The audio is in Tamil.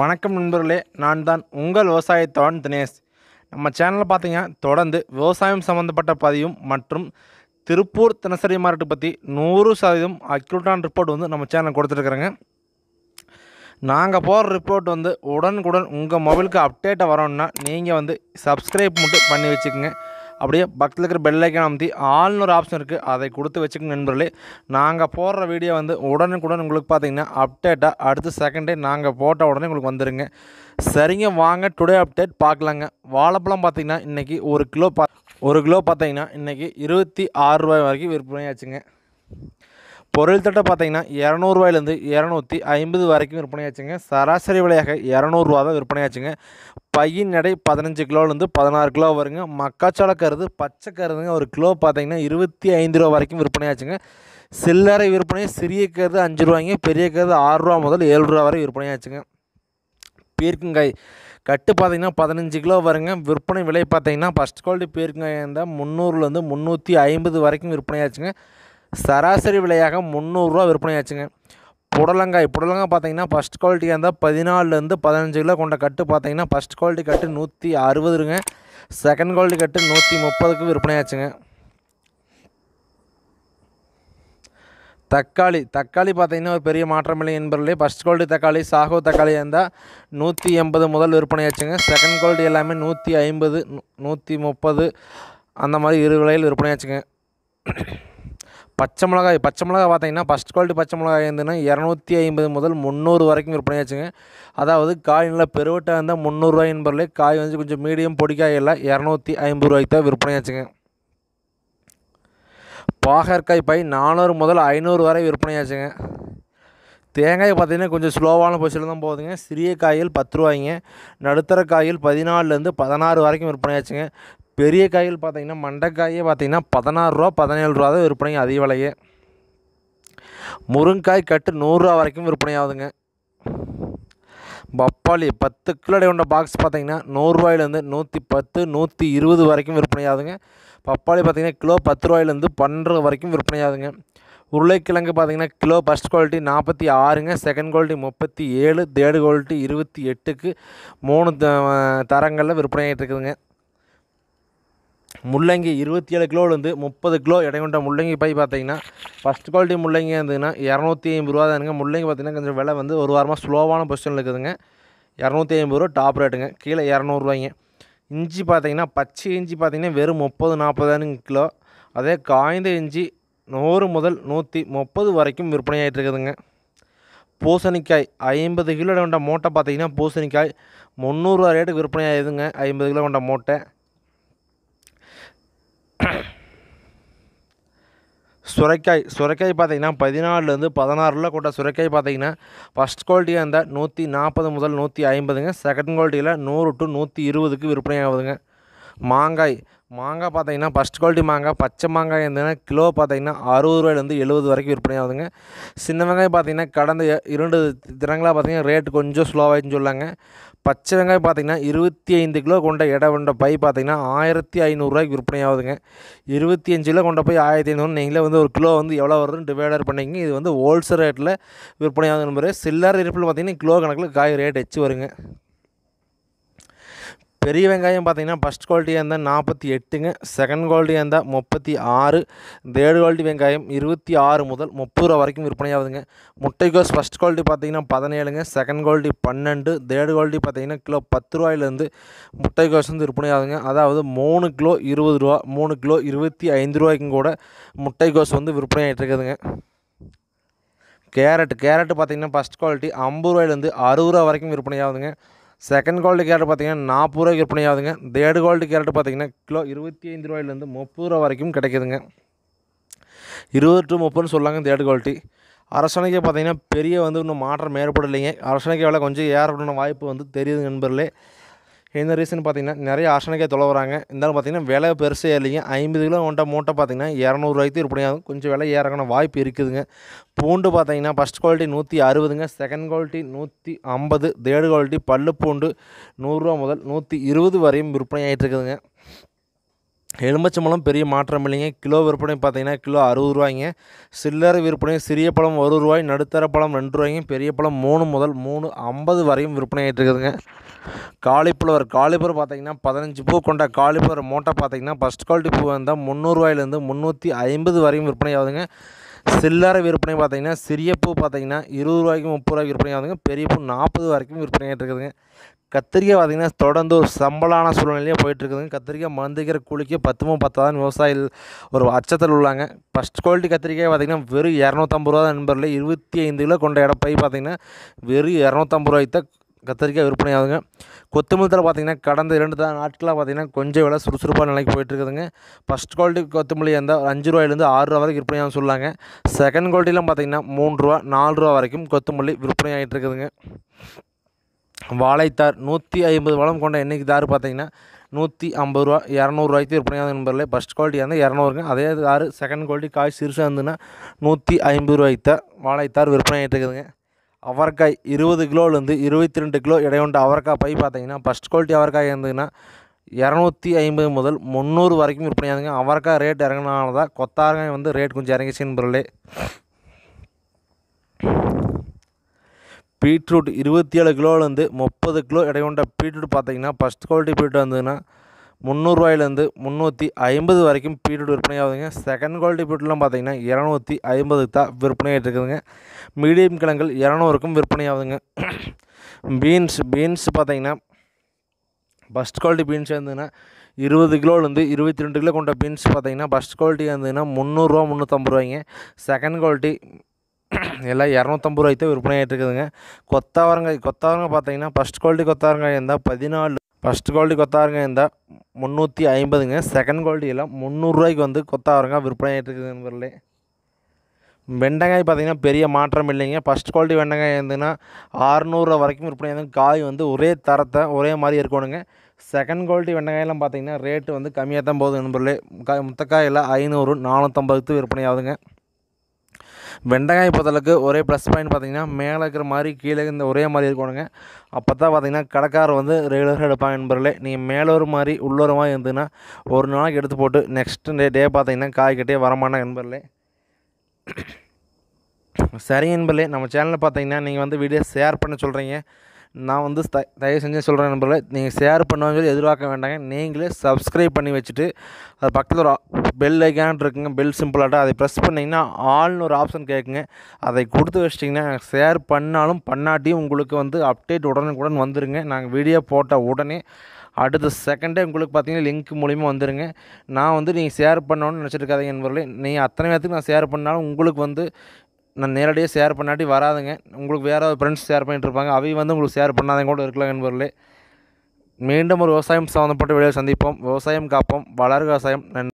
வணக்கம் நண்பர்களே நான் தான் உங்கள் விவசாயத்தவன் தினேஷ் நம்ம சேனலில் பார்த்தீங்கன்னா தொடர்ந்து விவசாயம் சம்மந்தப்பட்ட பதிவும் மற்றும் திருப்பூர் தினசரி மார்க்கெட் பற்றி நூறு சதவீதம் அக்யூட்டான ரிப்போர்ட் வந்து நம்ம சேனல் கொடுத்துருக்குறேங்க நாங்கள் போகிற ரிப்போர்ட் வந்து உடனுக்குடன் உங்கள் மொபைலுக்கு அப்டேட்டை வரோன்னா நீங்கள் வந்து சப்ஸ்கிரைப் மட்டும் பண்ணி வச்சுக்கோங்க அப்படியே பக்கத்தில் இருக்கிற பெல்லைக்கான அமுத்தி ஆள்னு ஒரு ஆப்ஷன் இருக்குது அதை கொடுத்து வச்சுக்கணும் நண்பர்களே நாங்கள் போடுற வீடியோ வந்து உடனுக்குடன் உங்களுக்கு பார்த்திங்கன்னா அப்டேட்டாக அடுத்த செகண்டே நாங்கள் போட்ட உடனே உங்களுக்கு வந்துடுங்க சரிங்க வாங்க டுடே அப்டேட் பார்க்கலாங்க வாழைப்பழம் பார்த்திங்கன்னா இன்றைக்கி ஒரு கிலோ பா ஒரு கிலோ பார்த்திங்கன்னா இன்றைக்கி இருபத்தி ஆறு ரூபாய் வரைக்கும் விற்பனையாச்சுங்க பொருள் தட்டை பார்த்தீங்கன்னா இரநூறுவாயிலேருந்து இரநூத்தி ஐம்பது வரைக்கும் விற்பனையாச்சுங்க சராசரி விலையாக இரநூறுவா தான் விற்பனையாச்சுங்க பையின் எடை பதினஞ்சு கிலோலேருந்து பதினாறு கிலோ வருங்க மக்காச்சோள கருது பச்சை கருதுங்க ஒரு கிலோ பார்த்தீங்கன்னா இருபத்தி ஐந்து ரூபா வரைக்கும் விற்பனையாச்சுங்க சில்லறை விற்பனை சிறிய கருது அஞ்சு ரூபாய்ங்க பெரிய கருது ஆறு ரூபா முதல் ஏழு ரூபா வரை விற்பனையாச்சுங்க பீர்க்கங்காய் கட்டு பார்த்திங்கன்னா பதினஞ்சு கிலோ வருங்க விற்பனை விலை பார்த்திங்கன்னா ஃபஸ்ட் குவாலிட்டி பீர்க்கங்காய் இருந்தால் முந்நூறுலேருந்து முந்நூற்றி ஐம்பது வரைக்கும் விற்பனையாச்சுங்க சராசரி விலையாக முந்நூறுரூவா விற்பனையாச்சுங்க புடலங்காய் புடலங்காய் பார்த்தீங்கன்னா ஃபஸ்ட் குவாலிட்டியாக இருந்தால் பதினாலுலேருந்து பதினஞ்சு கிலோ கொண்ட கட்டு பார்த்தீங்கன்னா ஃபஸ்ட் குவாலிட்டி கட்டு நூற்றி அறுபது இருங்க செகண்ட் குவாலிட்டி கட்டு நூற்றி முப்பதுக்கு விற்பனையாச்சுங்க தக்காளி தக்காளி பார்த்திங்கன்னா ஒரு பெரிய மாற்றம் இல்லை என்பதிலே ஃபஸ்ட் குவாலிட்டி தக்காளி சாகோ தக்காளி இருந்தால் நூற்றி எண்பது முதல் விற்பனையாச்சுங்க செகண்ட் குவாலிட்டி எல்லாமே நூற்றி ஐம்பது நூற்றி முப்பது அந்த மாதிரி இரு விலையில் விற்பனையாச்சுங்க பச்சை மிளகாய் பச்சை மிளகாய் பார்த்தீங்கன்னா ஃபஸ்ட் குவாலிட்டி பச்சை மிளகாய் இருந்ததுன்னா இரநூத்தி ஐம்பது முதல் முந்நூறு வரைக்கும் விற்பனையாச்சுங்க அதாவது காய் நல்லா பெருவட்டாக இருந்தால் முந்நூறுரூவா என்பதில் காய் வந்து கொஞ்சம் மீடியம் பொடிக்காய் இரநூத்தி ஐம்பது ரூபாய்க்கு தான் விற்பனையாச்சுங்க பாகற்காய் பை நானூறு முதல் ஐநூறு வரை விற்பனையாச்சுங்க தேங்காய் பார்த்திங்கன்னா கொஞ்சம் ஸ்லோவான பொசிஷனில் தான் போகுதுங்க சிறிய காயில் பத்து ரூபாய்ங்க நடுத்தர காயில் பதினாலுலேருந்து பதினாறு வரைக்கும் விற்பனையாச்சுங்க பெரிய காய்கள் பார்த்திங்கன்னா மண்டைக்காயே பார்த்திங்கன்னா பதினாறுரூவா பதினேழு ரூபா தான் விற்பனை அதிக விலையே முருங்காய் கட்டு நூறுரூவா வரைக்கும் விற்பனை ஆகுதுங்க பப்பாளி பத்து கிலோடைய உண்ட பாக்ஸ் பார்த்திங்கன்னா நூறுரூவாயிலேருந்து நூற்றி பத்து நூற்றி இருபது வரைக்கும் விற்பனை ஆகுதுங்க பப்பாளி பார்த்திங்கன்னா கிலோ பத்து ரூபாயிலேருந்து பன்னெண்டு வரைக்கும் விற்பனை ஆகுதுங்க உருளைக்கிழங்கு பார்த்திங்கன்னா கிலோ ஃபஸ்ட் குவாலிட்டி நாற்பத்தி ஆறுங்க செகண்ட் குவாலிட்டி முப்பத்தி ஏழு தேர்டு குவாலிட்டி இருபத்தி எட்டுக்கு மூணு தரங்களில் விற்பனை ஆகிட்டு இருக்குதுங்க முள்ளங்கி இருபத்தி ஏழு கிலோலேருந்து முப்பது கிலோ எடை கொண்ட முள்ளங்கி பை பார்த்தீங்கன்னா ஃபஸ்ட் குவாலிட்டி முள்ளங்கி இருந்ததுன்னா இரநூத்தி ஐம்பது ரூபா தானுங்க முள்ளங்கி பார்த்திங்கன்னா கொஞ்சம் விலை வந்து ஒரு வாரமாக ஸ்லோவான பொசிஷனில் இருக்குதுங்க இரநூத்தி ஐம்பது ரூபா டாப் ரேட்டுங்க கீழே இரநூறுவாய்ங்க இஞ்சி பார்த்தீங்கன்னா பச்சை இஞ்சி பார்த்திங்கன்னா வெறும் முப்பது நாற்பதானுங்க கிலோ அதே காய்ந்த இஞ்சி நூறு முதல் நூற்றி முப்பது வரைக்கும் விற்பனையாகிட்டு இருக்குதுங்க பூசணிக்காய் ஐம்பது கிலோ கொண்ட மூட்டை பார்த்திங்கன்னா பூசணிக்காய் முந்நூறுரூவா ரேட்டுக்கு விற்பனை ஆகுதுங்க ஐம்பது கிலோ கொண்ட மூட்டை சுரைக்காய் சுரைக்காய் பார்த்திங்கன்னா பதினாலுலேருந்து பதினாறுல கூட்ட சுரைக்காய் பார்த்திங்கன்னா ஃபஸ்ட் குவாலிட்டியாக இருந்தால் நூற்றி நாற்பது முதல் நூற்றி ஐம்பதுங்க செகண்ட் குவாலிட்டியில் நூறு டு நூற்றி இருபதுக்கு விற்பனை ஆகுதுங்க மாங்காய் மாங்காய் பார்த்தீங்கன்னா ஃபஸ்ட் குவாலிட்டி மாங்காய் பச்சை மாங்காய் இருந்ததுன்னா கிலோ பார்த்தீங்கன்னா அறுபது ரூபாயிலேருந்து எழுபது வரைக்கும் விற்பனை ஆகுதுங்க சின்ன வெங்காயம் பார்த்தீங்கன்னா கடந்த இரண்டு தினங்களாக பார்த்தீங்கன்னா ரேட்டு கொஞ்சம் ஸ்லோவாயிடுன்னு சொல்லாங்க பச்சை வெங்காயம் பார்த்தீங்கன்னா இருபத்தி ஐந்து கிலோ கொண்ட இடம் கொண்ட பை பார்த்தீங்கன்னா ஆயிரத்தி ஐநூறுரூவாய்க்கு விற்பனை ஆகுதுங்க இருபத்தி அஞ்சு கிலோ கொண்ட போய் ஆயிரத்தி ஐநூறு நீங்களே வந்து ஒரு கிலோ வந்து எவ்வளோ வருதுன்னு டிவைடர் பண்ணிங்க இது வந்து ஹோல்சேல் ரேட்டில் விற்பனை ஆகுதுன்னு சில்லறை இருப்பில் பார்த்தீங்கன்னா கிலோ கணக்கில் காய் ரேட் வச்சு வருங்க பெரிய வெங்காயம் பார்த்திங்கன்னா ஃபஸ்ட் குவாலிட்டியாக இருந்தால் நாற்பத்தி எட்டுங்க செகண்ட் குவாலிட்டியாக இருந்தால் முப்பத்தி ஆறு தேர்ட் குவாலிட்டி வெங்காயம் இருபத்தி ஆறு முதல் முப்பது ரூபா வரைக்கும் விற்பனையாகுதுங்க முட்டைக்கோஸ் ஃபஸ்ட் குவாலிட்டி பார்த்திங்கன்னா பதினேழுங்க செகண்ட் குவாலிட்டி பன்னெண்டு தேர்ட் குவாலிட்டி பார்த்திங்கன்னா கிலோ பத்து ரூபாயிலேருந்து முட்டைக்கோஸ் வந்து விற்பனையாகுதுங்க அதாவது மூணு கிலோ இருபது ரூபா மூணு கிலோ இருபத்தி ஐந்து ரூபாய்க்கும் கூட முட்டைக்கோஸ் வந்து விற்பனை இருக்குதுங்க கேரட் கேரட் பார்த்திங்கன்னா ஃபஸ்ட் குவாலிட்டி ஐம்பது ரூபாயிலேருந்து அறுபது ரூபா வரைக்கும் விற்பனையாகுதுங்க செகண்ட் குவாலிட்டி கேரட் பார்த்திங்கன்னா நாற்பது ரூபாய்க்கு விற்பனை ஆகுதுங்க தேர்டு குவாலிட்டி கேரட் பார்த்திங்கன்னா கிலோ இருபத்தி ஐந்து ரூபாயிலேருந்து முப்பது ரூபா வரைக்கும் கிடைக்குதுங்க இருபது டு முப்பதுன்னு சொல்லாங்க தேர்டு குவாலிட்டி அரசணைக்கு பார்த்திங்கன்னா பெரிய வந்து இன்னும் மாற்றம் ஏற்படலைங்க அரசணைக்கு வேலை கொஞ்சம் ஏறப்படணும் வாய்ப்பு வந்து தெரியுது நண்பர்களே என்ன ரீசன் பார்த்திங்கன்னா நிறைய ஆசனக்கே தொலைவுறாங்க இருந்தாலும் பார்த்திங்கன்னா விலை பெருசே இல்லைங்க ஐம்பது கிலோ ஒன்றை மூட்டை பார்த்திங்கன்னா இரநூறுவாய்க்கு இருப்படியாகும் கொஞ்சம் விலை ஏறக்கான வாய்ப்பு இருக்குதுங்க பூண்டு பார்த்திங்கன்னா ஃபஸ்ட் குவாலிட்டி நூற்றி அறுபதுங்க செகண்ட் குவாலிட்டி நூற்றி ஐம்பது தேர்டு குவாலிட்டி பல்லு பூண்டு நூறுரூவா முதல் நூற்றி இருபது வரையும் விற்பனை ஆகிட்டு இருக்குதுங்க எலும்பச்சம்பழம் பெரிய மாற்றம் இல்லைங்க கிலோ விற்பனை பார்த்தீங்கன்னா கிலோ அறுபது ரூபாய்ங்க சில்லறை விற்பனை சிறிய பழம் ஒரு ரூபாய் நடுத்தர பழம் ரெண்டு ரூபாய்ங்க பெரிய பழம் மூணு முதல் மூணு ஐம்பது வரையும் விற்பனை ஆகிட்டு இருக்குதுங்க காலிஃப்ளவர் காலிஃப்ளவர் பார்த்தீங்கன்னா பதினஞ்சு பூ கொண்ட காலிஃப்ளவர் மூட்டை பார்த்தீங்கன்னா ஃபஸ்ட் குவாலிட்டி பூ வந்தால் முந்நூறுரூவாயிலேருந்து முந்நூற்றி ஐம்பது வரையும் விற்பனை ஆகுதுங்க சில்லறை விற்பனை பார்த்திங்கன்னா சிறிய பூ பார்த்திங்கன்னா இருபது ரூபாய்க்கு முப்பது ரூபாய்க்கு விற்பனை ஆகுதுங்க பெரிய பூ நாற்பது வரைக்கும் விற்பனை ஆகிட்டு இருக்குதுங்க கத்திரிக்காய் பார்த்திங்கன்னா தொடர்ந்து ஒரு சம்பளான சூழ்நிலையே போயிட்டுருக்குதுங்க கத்திரிக்காய் மருந்துக்கிற கூலிக்கு பத்துமும் பத்தாதான் விவசாயிகள் ஒரு அச்சத்தில் உள்ளாங்க ஃபஸ்ட் குவாலிட்டி கத்திரிக்காய் பார்த்திங்கன்னா வெறும் இரநூத்தம்பது ரூபா நண்பரில் இருபத்தி ஐந்து கிலோ கொண்ட இடப்பை பார்த்திங்கன்னா வெறும் இரநூத்தம்பது ரூபாய்க்கு தான் கத்திரிக்காய் விற்பனை ஆகுதுங்க கொத்தமல்லி தலை பார்த்திங்கன்னா கடந்த இரண்டு தான் நாட்களாக பார்த்திங்கன்னா கொஞ்சம் விலை சுறுசுறுப்பாக நிலைக்கு போயிட்டுருக்குதுங்க ஃபஸ்ட் குவாலிட்டி கொத்தமல்லி இருந்தால் அஞ்சு ரூபாயிலேருந்து ஆறு ரூபா வரைக்கும் விற்பனை சொல்லாங்க செகண்ட் குவாலிட்டிலாம் பார்த்திங்கன்னா மூணு ரூபா நாலு ரூபா வரைக்கும் கொத்தமல்லி விற்பனை ஆகிட்டு இருக்குதுங்க வாழைத்தார் நூற்றி ஐம்பது வளம் கொண்ட என்றைக்கு தார் பார்த்திங்கன்னா நூற்றி ஐம்பது ரூபா இரநூறுவாய்க்கு விற்பனையாக என்பதில் ஃபஸ்ட் குவாலிட்டி இருந்தால் இரநூறுங்க அதே தார் செகண்ட் குவாலிட்டி காய் சிறுசாக இருந்ததுன்னா நூற்றி ஐம்பது ரூபாய்க்கு தான் வாழைத்தார் விற்பனை ஆகிட்டு இருக்குதுங்க அவரைக்காய் இருபது கிலோலேருந்து இருபத்தி ரெண்டு கிலோ இடையொண்ட அவரைக்காய் பை பார்த்தீங்கன்னா ஃபஸ்ட் குவாலிட்டி அவரைக்காய் இருந்ததுன்னா இரநூத்தி ஐம்பது முதல் முந்நூறு வரைக்கும் ஆகுதுங்க அவரைக்காய் ரேட் இறங்கினால தான் கொத்தாரங்காய் வந்து ரேட் கொஞ்சம் இறங்கிச்சின்னு பொருளே பீட்ரூட் இருபத்தி ஏழு கிலோலேருந்து முப்பது கிலோ இடையொண்ட பீட்ரூட் பார்த்தீங்கன்னா ஃபஸ்ட் குவாலிட்டி பீட்ரூட் வந்ததுன்னா முந்நூறுரூவாயிலேருந்து முந்நூற்றி ஐம்பது வரைக்கும் பீரியட் விற்பனை ஆகுதுங்க செகண்ட் குவாலிட்டி பீரியட்லாம் பார்த்தீங்கன்னா இரநூத்தி ஐம்பதுக்கு தான் விற்பனை ஆகிட்டு இருக்குதுங்க மீடியம் கிழங்குகள் இரநூறுக்கும் விற்பனை ஆகுதுங்க பீன்ஸ் பீன்ஸ் பார்த்தீங்கன்னா ஃபஸ்ட் குவாலிட்டி பீன்ஸ் இருந்ததுன்னா இருபது கிலோலேருந்து இருபத்தி ரெண்டு கிலோ கொண்ட பீன்ஸ் பார்த்தீங்கன்னா ஃபஸ்ட் குவாலிட்டி இருந்ததுன்னா முந்நூறுரூவா முந்நூற்றம்பது ரூபாய்ங்க செகண்ட் குவாலிட்டி எல்லாம் இரநூத்தம்பது ரூபாய்க்கு தான் விற்பனை ஆகிட்டு இருக்குதுங்க கொத்தாவரங்காய் கொத்தவரங்காய் பார்த்தீங்கன்னா ஃபஸ்ட் குவாலிட்டி கொத்தவரங்காய் இருந்தால் பதினாலு ஃபஸ்ட் குவாலிட்டி கொத்தாருங்க இருந்தால் முந்நூற்றி ஐம்பதுங்க செகண்ட் குவாலிட்டியெல்லாம் முந்நூறுரூவாய்க்கு வந்து கொத்தாருங்க விற்பனை ஆகிட்டு இருக்குதுன்னு நண்பர்களே வெண்டைக்காய் பார்த்திங்கன்னா பெரிய மாற்றம் இல்லைங்க ஃபஸ்ட் குவாலிட்டி வெண்டைக்காய் இருந்ததுன்னா அறுநூறுவா வரைக்கும் விற்பனை ஆகும் காய் வந்து ஒரே தரத்தை ஒரே மாதிரி இருக்கணுங்க செகண்ட் குவாலிட்டி வெண்டைக்காயெல்லாம் பார்த்திங்கன்னா ரேட்டு வந்து கம்மியாக தான் போகுது நண்பர்களே முத்தக்காயெல்லாம் ஐநூறு நானூற்றம்பதுக்கு விற்பனை ஆகுதுங்க வெண்டைக்காய் பொறுத்தளவுக்கு ஒரே ப்ளஸ் பாயிண்ட் பார்த்திங்கன்னா மேலே இருக்கிற மாதிரி கீழே இந்த ஒரே மாதிரி இருக்கணுங்க அப்போ தான் பார்த்தீங்கன்னா கடைக்காரர் வந்து ரெகுலராக எடுப்பாங்க நண்பர்களே நீங்கள் மேலே ஒரு மாதிரி மாதிரி இருந்ததுன்னா ஒரு நாளைக்கு எடுத்து போட்டு நெக்ஸ்ட் டே டே பார்த்திங்கன்னா கட்டே வரமான நண்பர்களே சரிங்க நண்பர்களே நம்ம சேனலில் பார்த்திங்கன்னா நீங்கள் வந்து வீடியோ ஷேர் பண்ண சொல்கிறீங்க நான் வந்து த தயவு செஞ்சு சொல்கிறேன் நண்பர்களே நீங்கள் ஷேர் பண்ணுவாங்க சொல்லி எதிர்பார்க்க வேண்டாங்க நீங்களே சப்ஸ்கிரைப் பண்ணி வச்சுட்டு அது பக்கத்தில் ஒரு பெல் ஐக்கான் இருக்குங்க பெல் சிம்பிளாக அதை ப்ரெஸ் பண்ணிங்கன்னா ஆல்னு ஒரு ஆப்ஷன் கேட்குங்க அதை கொடுத்து வச்சிட்டிங்கன்னா ஷேர் பண்ணாலும் பண்ணாட்டியும் உங்களுக்கு வந்து அப்டேட் உடனுக்குடன் வந்துடுங்க நாங்கள் வீடியோ போட்ட உடனே அடுத்த செகண்டே உங்களுக்கு பார்த்தீங்கன்னா லிங்க் மூலிமா வந்துடுங்க நான் வந்து நீங்கள் ஷேர் பண்ணணும்னு நினச்சிருக்காதீங்க என்பவர்களே நீங்கள் அத்தனை பேர்த்துக்கு நான் ஷேர் பண்ணாலும் உங்களுக்கு வந்து நான் நேரடியாக ஷேர் பண்ணாட்டி வராதுங்க உங்களுக்கு வேறு ஃப்ரெண்ட்ஸ் ஷேர் பண்ணிகிட்டு இருப்பாங்க அவங்க வந்து உங்களுக்கு ஷேர் பண்ணாதே கூட இருக்கலாம் என்பவர்களே மீண்டும் ஒரு விவசாயம் சம்மந்தப்பட்ட விளையாட்டு சந்திப்போம் விவசாயம் காப்போம் வளர் விவசாயம் நன்றி